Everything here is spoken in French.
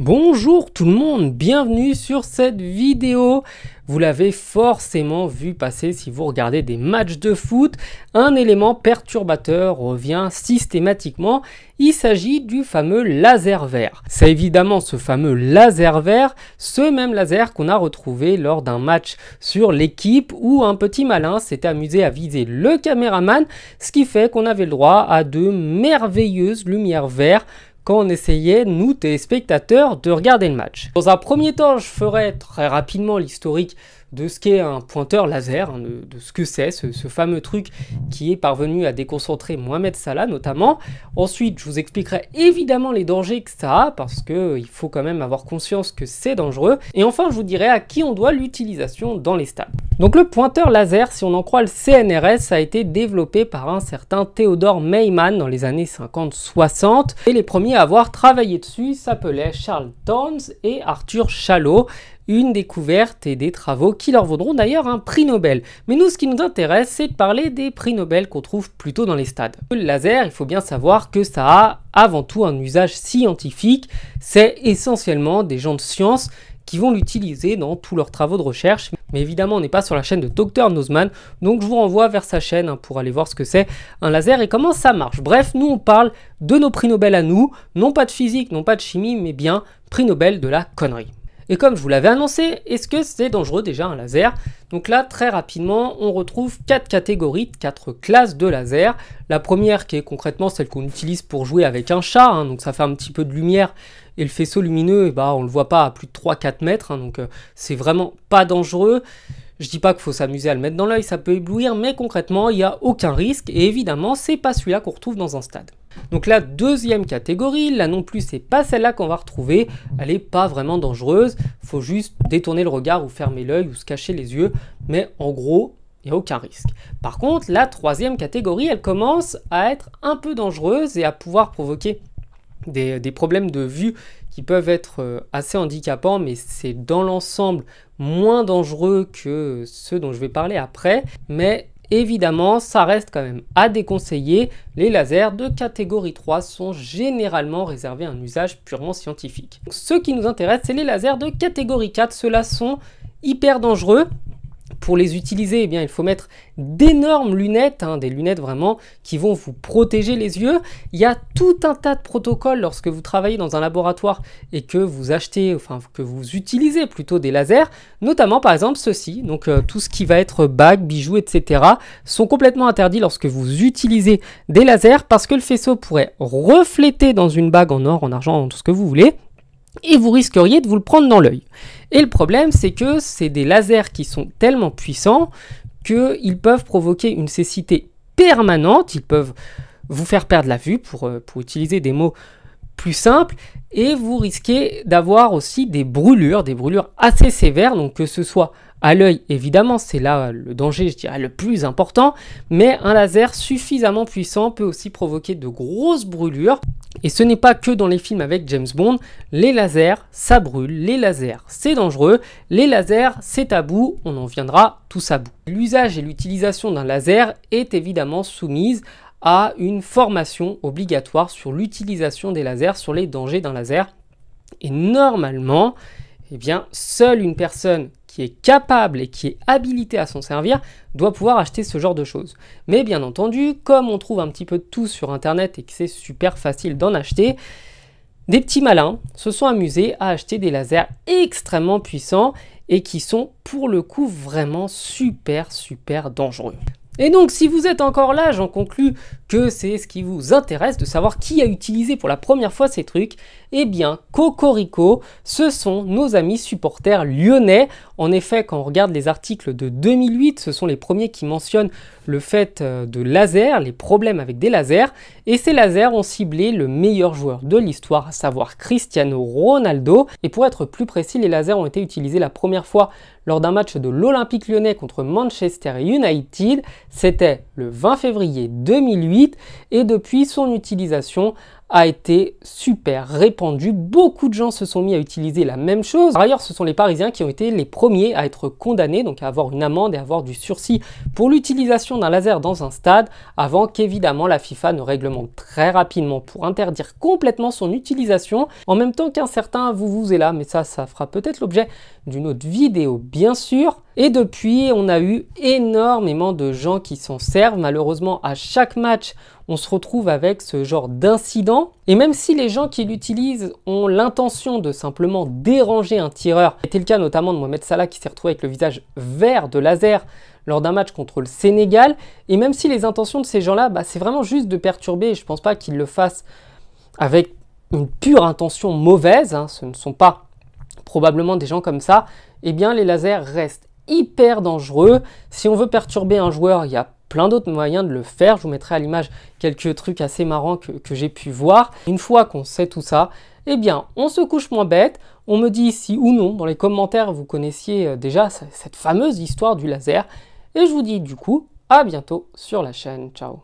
Bonjour tout le monde, bienvenue sur cette vidéo. Vous l'avez forcément vu passer si vous regardez des matchs de foot, un élément perturbateur revient systématiquement. Il s'agit du fameux laser vert. C'est évidemment ce fameux laser vert, ce même laser qu'on a retrouvé lors d'un match sur l'équipe où un petit malin s'est amusé à viser le caméraman, ce qui fait qu'on avait le droit à de merveilleuses lumières vertes quand on essayait, nous, téléspectateurs, de regarder le match. Dans un premier temps, je ferai très rapidement l'historique de ce qu'est un pointeur laser, hein, de, ce que c'est, ce, fameux truc qui est parvenu à déconcentrer Mohamed Salah notamment. Ensuite, je vous expliquerai évidemment les dangers que ça a, parce qu'il euh, faut quand même avoir conscience que c'est dangereux. Et enfin, je vous dirai à qui on doit l'utilisation dans les stades. Donc le pointeur laser, si on en croit le CNRS, a été développé par un certain Theodore Mayman dans les années 50-60, et les premiers à avoir travaillé dessus s'appelaient Charles Towns et Arthur Chalot une découverte et des travaux qui leur vaudront d'ailleurs un prix Nobel. Mais nous, ce qui nous intéresse, c'est de parler des prix Nobel qu'on trouve plutôt dans les stades. Le laser, il faut bien savoir que ça a avant tout un usage scientifique. C'est essentiellement des gens de science qui vont l'utiliser dans tous leurs travaux de recherche. Mais évidemment, on n'est pas sur la chaîne de Dr Nozman, donc je vous renvoie vers sa chaîne hein, pour aller voir ce que c'est un laser et comment ça marche. Bref, nous on parle de nos prix Nobel à nous, non pas de physique, non pas de chimie, mais bien prix Nobel de la connerie. Et comme je vous l'avais annoncé, est-ce que c'est dangereux déjà un laser Donc là, très rapidement, on retrouve quatre catégories, quatre classes de laser. La première qui est concrètement celle qu'on utilise pour jouer avec un chat, hein, donc ça fait un petit peu de lumière et le faisceau lumineux, eh ben, on ne le voit pas à plus de 3-4 mètres, hein, donc euh, c'est vraiment pas dangereux. Je dis pas qu'il faut s'amuser à le mettre dans l'œil, ça peut éblouir, mais concrètement, il n'y a aucun risque, et évidemment, c'est pas celui-là qu'on retrouve dans un stade. Donc la deuxième catégorie, là non plus, c'est pas celle-là qu'on va retrouver, elle n'est pas vraiment dangereuse, faut juste détourner le regard ou fermer l'œil ou se cacher les yeux, mais en gros, il n'y a aucun risque. Par contre, la troisième catégorie, elle commence à être un peu dangereuse et à pouvoir provoquer des, problèmes de vue qui peuvent être euh, assez handicapants, mais c'est dans l'ensemble moins dangereux que ceux dont je vais parler après. Mais évidemment, ça reste quand même à déconseiller. Les lasers de catégorie 3 sont généralement réservés à un usage purement scientifique. Ce qui nous intéresse, c'est les lasers de catégorie 4. Ceux-là sont hyper dangereux pour les utiliser, eh bien, il faut mettre d'énormes lunettes, hein, des lunettes vraiment qui vont vous protéger les yeux. Il y a tout un tas de protocoles lorsque vous travaillez dans un laboratoire et que vous achetez, enfin que vous utilisez plutôt des lasers, notamment par exemple ceci, Donc euh, tout ce qui va être bagues, bijoux, etc. sont complètement interdits lorsque vous utilisez des lasers parce que le faisceau pourrait refléter dans une bague en or, en argent, en tout ce que vous voulez et vous risqueriez de vous le prendre dans l'œil. Et le problème, c'est que c'est des lasers qui sont tellement puissants qu'ils peuvent provoquer une cécité permanente, ils peuvent vous faire perdre la vue, pour, euh, utiliser des mots plus simples, et vous risquez d'avoir aussi des brûlures, des brûlures assez sévères, donc que ce soit à l'œil, évidemment, c'est là euh, le danger, je dirais, le plus important, mais un laser suffisamment puissant peut aussi provoquer de grosses brûlures. Et ce n'est pas que dans les films avec James Bond, les lasers, ça brûle, les lasers, c'est dangereux, les lasers, c'est tabou, on en viendra tous à bout. L'usage et l'utilisation d'un laser est évidemment soumise à une formation obligatoire sur l'utilisation des lasers, sur les dangers d'un laser. Et normalement, eh bien, seule une personne qui est capable et qui est habilité à s'en servir doit pouvoir acheter ce genre de choses. Mais bien entendu, comme on trouve un petit peu de tout sur Internet et que c'est super facile d'en acheter, des petits malins se sont amusés à acheter des lasers extrêmement puissants et qui sont pour le coup vraiment super super dangereux. Et donc si vous êtes encore là, j'en conclus que c'est ce qui vous intéresse de savoir qui a utilisé pour la première fois ces trucs, eh bien, Cocorico, ce sont nos amis supporters lyonnais. En effet, quand on regarde les articles de 2008, ce sont les premiers qui mentionnent le fait euh, de lasers, les problèmes avec des lasers, et ces lasers ont ciblé le meilleur joueur de l'histoire, à savoir Cristiano Ronaldo. Et pour être plus précis, les lasers ont été utilisés la première fois lors d'un match de l'Olympique lyonnais contre Manchester United. C'était le 20 février 2008 et depuis son utilisation a été super répandu. Beaucoup de gens se sont mis à utiliser la même chose. Par ailleurs, ce sont les Parisiens qui ont été les premiers à être condamnés, donc à avoir une amende et à avoir du sursis pour l'utilisation d'un laser dans un stade, avant qu'évidemment la FIFA ne réglemente très rapidement pour interdire complètement son utilisation, en même temps qu'un certain vous vous est là, mais ça, ça fera peut-être l'objet d'une autre vidéo, bien sûr. Et depuis, on a eu énormément de gens qui s'en servent. Malheureusement, à chaque match, on se retrouve avec ce genre d'incident. Et même si les gens qui l'utilisent ont l'intention de simplement déranger un tireur, c'était le cas notamment de Mohamed Salah qui s'est retrouvé avec le visage vert de laser lors d'un match contre le Sénégal, et même si les intentions de ces gens-là, bah, c'est vraiment juste de perturber, je je pense pas qu'ils le fassent avec une pure intention mauvaise, hein, ce ne sont pas probablement des gens comme ça, eh bien les lasers restent hyper dangereux. Si on veut perturber un joueur, il n'y a plein d'autres moyens de le faire. Je vous mettrai à l'image quelques trucs assez marrants que, j'ai pu voir. Une fois qu'on sait tout ça, eh bien, on se couche moins bête. On me dit si ou non, dans les commentaires, vous connaissiez euh, déjà cette fameuse histoire du laser. Et je vous dis du coup, à bientôt sur la chaîne. Ciao